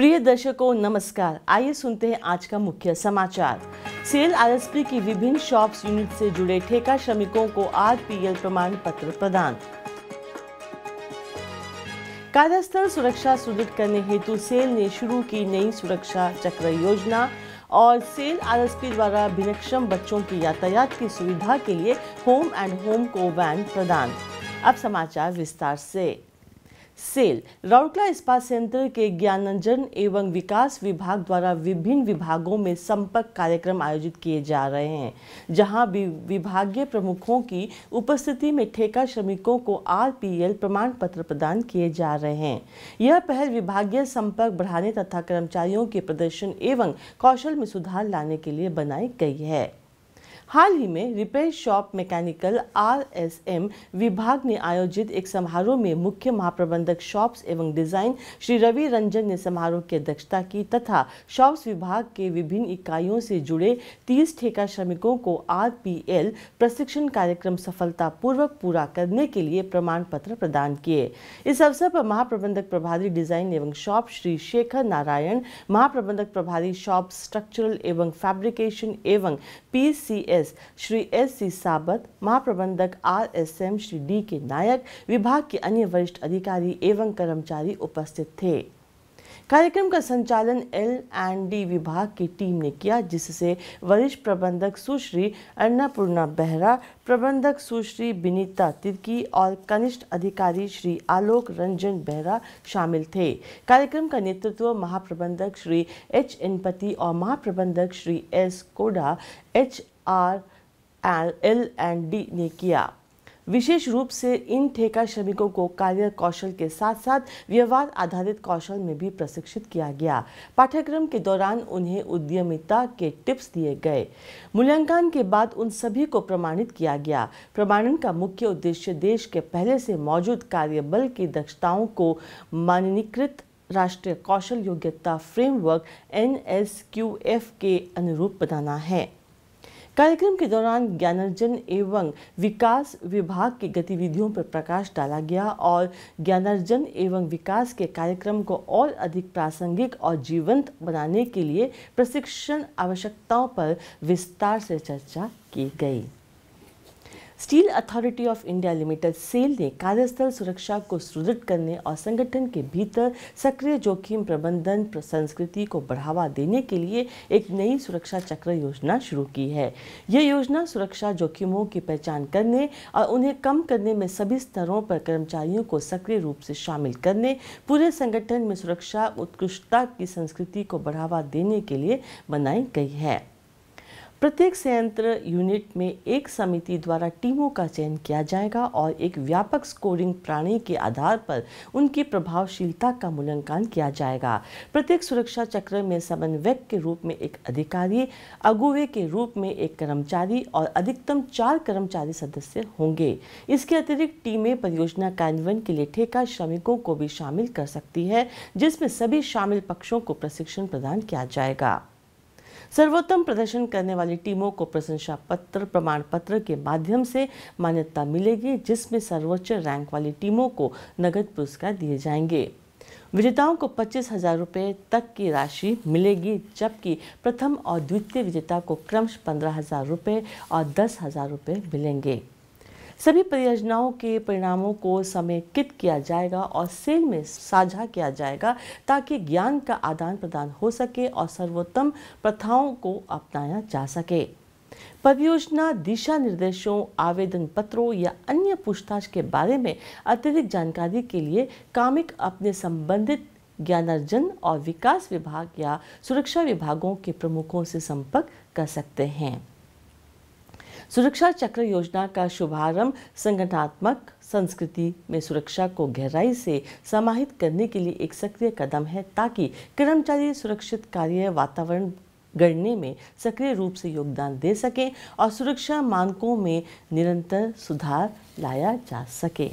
प्रिय दर्शकों नमस्कार आइए सुनते हैं आज का मुख्य समाचार सेल आरएसपी की विभिन्न शॉप्स यूनिट से जुड़े ठेका श्रमिकों को आरपीएल प्रमाण पत्र प्रदान कार्यस्थल सुरक्षा सुदृढ़ करने हेतु सेल ने शुरू की नई सुरक्षा चक्र योजना और सेल आरएसपी द्वारा भिनक्षम बच्चों की यातायात की सुविधा के लिए होम एंड होम को वैन प्रदान अब समाचार विस्तार से सेल राउरकला इस्पात सेंटर के ज्ञानंजन एवं विकास विभाग द्वारा विभिन्न विभागों में संपर्क कार्यक्रम आयोजित किए जा रहे हैं जहां विभागीय प्रमुखों की उपस्थिति में ठेका श्रमिकों को आरपीएल प्रमाण पत्र प्रदान किए जा रहे हैं यह पहल विभागीय संपर्क बढ़ाने तथा कर्मचारियों के प्रदर्शन एवं कौशल में सुधार लाने के लिए बनाई गई है हाल ही में repair shop mechanical R S M विभाग ने आयोजित एक समारोह में मुख्य महाप्रबंधक शॉप्स एवं डिजाइन श्री रवि रंजन ने समारोह की अध्यक्षता की तथा शॉप्स विभाग के विभिन्न इकाइयों से जुड़े 30 ठेका श्रमिकों को आर पी एल प्रशिक्षण कार्यक्रम सफलतापूर्वक पूरा करने के लिए प्रमाण पत्र प्रदान किए इस अवसर पर महाप्रबंधक प्रभारी डिजाइन एवं शॉप श्री शेखर नारायण महाप्रबंधक प्रभारी शॉप स्ट्रक्चरल एवं फैब्रिकेशन एवं PCL S Shri S C Sabat महाप्रबंधक R S M Shri D K Nayak विभाग के अन्य वरिष्ठ अधिकारी एवं कर्मचारी उपस्थित थे कार्यक्रम का संचालन एल एंड डी विभाग की टीम ने किया जिससे वरिष्ठ प्रबंधक सुश्री अन्नापूर्णा बेहरा प्रबंधक सुश्री विनीता तिर्की और कनिष्ठ अधिकारी श्री आलोक रंजन बेहरा शामिल थे कार्यक्रम का नेतृत्व महाप्रबंधक श्री एच एनपति और महाप्रबंधक Shri S Koda H R and L and D ने किया विशेष रूप से इन ठेका श्रमिकों को कार्य कौशल के साथ साथ व्यवहार आधारित कौशल में भी प्रशिक्षित किया गया पाठ्यक्रम के दौरान उन्हें उद्यमिता के टिप्स दिए गए मूल्यांकन के बाद उन सभी को प्रमाणित किया गया प्रमाणन का मुख्य उद्देश्य देश के पहले से मौजूद कार्यबल की दक्षताओं को माननीकृत राष्ट्रीय कौशल योग्यता फ्रेमवर्क एन के अनुरूप बनाना है कार्यक्रम के दौरान ज्ञानार्जन एवं विकास विभाग की गतिविधियों पर प्रकाश डाला गया और ज्ञानार्जन एवं विकास के कार्यक्रम को और अधिक प्रासंगिक और जीवंत बनाने के लिए प्रशिक्षण आवश्यकताओं पर विस्तार से चर्चा की गई Steel Authority of India Limited SAIL ने कार्यस्थल सुरक्षा को सुदृढ़ करने और संगठन के भीतर सक्रिय जोखिम प्रबंधन संस्कृति को बढ़ावा देने के लिए एक नई सुरक्षा चक्र योजना शुरू की है यह योजना सुरक्षा जोखिमों की पहचान करने और उन्हें कम करने में सभी स्तरों पर कर्मचारियों को सक्रिय रूप से शामिल करने पूरे संगठन में सुरक्षा उत्कृष्टता की संस्कृति को बढ़ावा देने के लिए बनाई गई है प्रत्येक संयंत्र यूनिट में एक समिति द्वारा टीमों का चयन किया जाएगा और एक व्यापक स्कोरिंग प्रणाली के आधार पर उनकी प्रभावशीलता का मूल्यांकन किया जाएगा प्रत्येक सुरक्षा चक्र में समन्वयक के रूप में एक अधिकारी अगुवे के रूप में एक कर्मचारी और अधिकतम चार कर्मचारी सदस्य होंगे इसके अतिरिक्त टीमें परियोजना कार्यान्वयन के लिए ठेका श्रमिकों को भी शामिल कर सकती है जिसमें सभी शामिल पक्षों को प्रशिक्षण प्रदान किया जाएगा सर्वोत्तम प्रदर्शन करने वाली टीमों को प्रशंसा पत्र प्रमाण पत्र के माध्यम से मान्यता मिलेगी जिसमें सर्वोच्च रैंक वाली टीमों को नगद पुरस्कार दिए जाएंगे विजेताओं को पच्चीस हजार रुपये तक की राशि मिलेगी जबकि प्रथम और द्वितीय विजेता को क्रमश पंद्रह हजार रुपये और दस हजार रुपये मिलेंगे सभी परियोजनाओं के परिणामों को समेकित किया जाएगा और सेल में साझा किया जाएगा ताकि ज्ञान का आदान प्रदान हो सके और सर्वोत्तम प्रथाओं को अपनाया जा सके परियोजना दिशा निर्देशों आवेदन पत्रों या अन्य पूछताछ के बारे में अत्यधिक जानकारी के लिए कामिक अपने संबंधित ज्ञानार्जन और विकास विभाग या सुरक्षा विभागों के प्रमुखों से संपर्क कर सकते हैं सुरक्षा चक्र योजना का शुभारंभ संगठनात्मक संस्कृति में सुरक्षा को गहराई से समाहित करने के लिए एक सक्रिय कदम है ताकि कर्मचारी सुरक्षित कार्य वातावरण गढ़ने में सक्रिय रूप से योगदान दे सकें और सुरक्षा मानकों में निरंतर सुधार लाया जा सके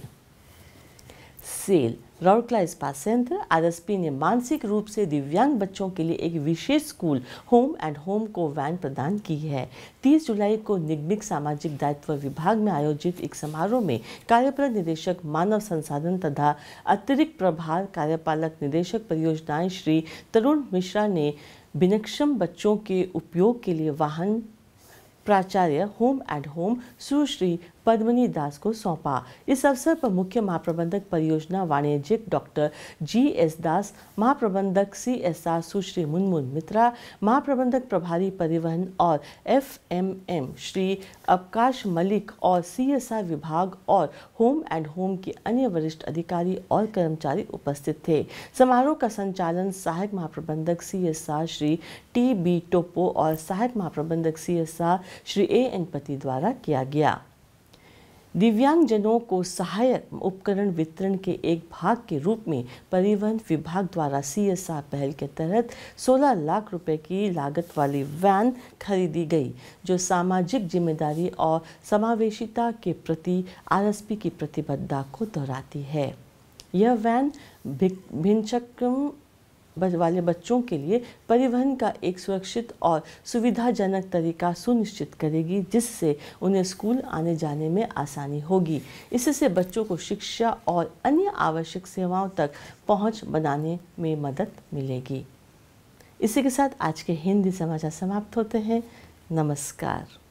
सेल राउरकला इस्पात संयंत्र आदस्पी ने मानसिक रूप से दिव्यांग बच्चों के लिए एक विशेष स्कूल होम एंड होम को वैन प्रदान की है 30 जुलाई को निगमिक सामाजिक दायित्व विभाग में आयोजित एक समारोह में कार्यप्रद निदेशक मानव संसाधन तथा अतिरिक्त प्रभार कार्यपालक निदेशक परियोजनाएं श्री तरुण मिश्रा ने भिनक्षम बच्चों के उपयोग के लिए वाहन प्राचार्य home and home Sushri Padmini Das को सौंपा इस अवसर पर मुख्य महाप्रबंधक परियोजना वाणिज्यिक डॉक्टर जी एस दास महाप्रबंधक C S R Sushri Munmun Mitra महाप्रबंधक प्रभारी परिवहन और एफ एम एम श्री अवकाश मलिक और सी एस आर विभाग और होम एंड होम के अन्य वरिष्ठ अधिकारी और कर्मचारी उपस्थित थे समारोह का संचालन सहायक महाप्रबंधक C S R Shri T B Topo और सहायक महाप्रबंधक C S R Shri A N Pati द्वारा किया गया दिव्यांगजनों को सहायक उपकरण वितरण के एक भाग के रूप में परिवहन विभाग द्वारा सीएसआर पहल के तहत 16 लाख रुपए की लागत वाली वैन खरीदी गई जो सामाजिक जिम्मेदारी और समावेशिता के प्रति आरएसपी की प्रतिबद्धता को दोहराती है यह वैन भिक्षक्रम वाले बच्चों के लिए परिवहन का एक सुरक्षित और सुविधाजनक तरीका सुनिश्चित करेगी जिससे उन्हें स्कूल आने जाने में आसानी होगी इससे बच्चों को शिक्षा और अन्य आवश्यक सेवाओं तक पहुंच बनाने में मदद मिलेगी इसी के साथ आज के हिंदी समाचार समाप्त होते हैं नमस्कार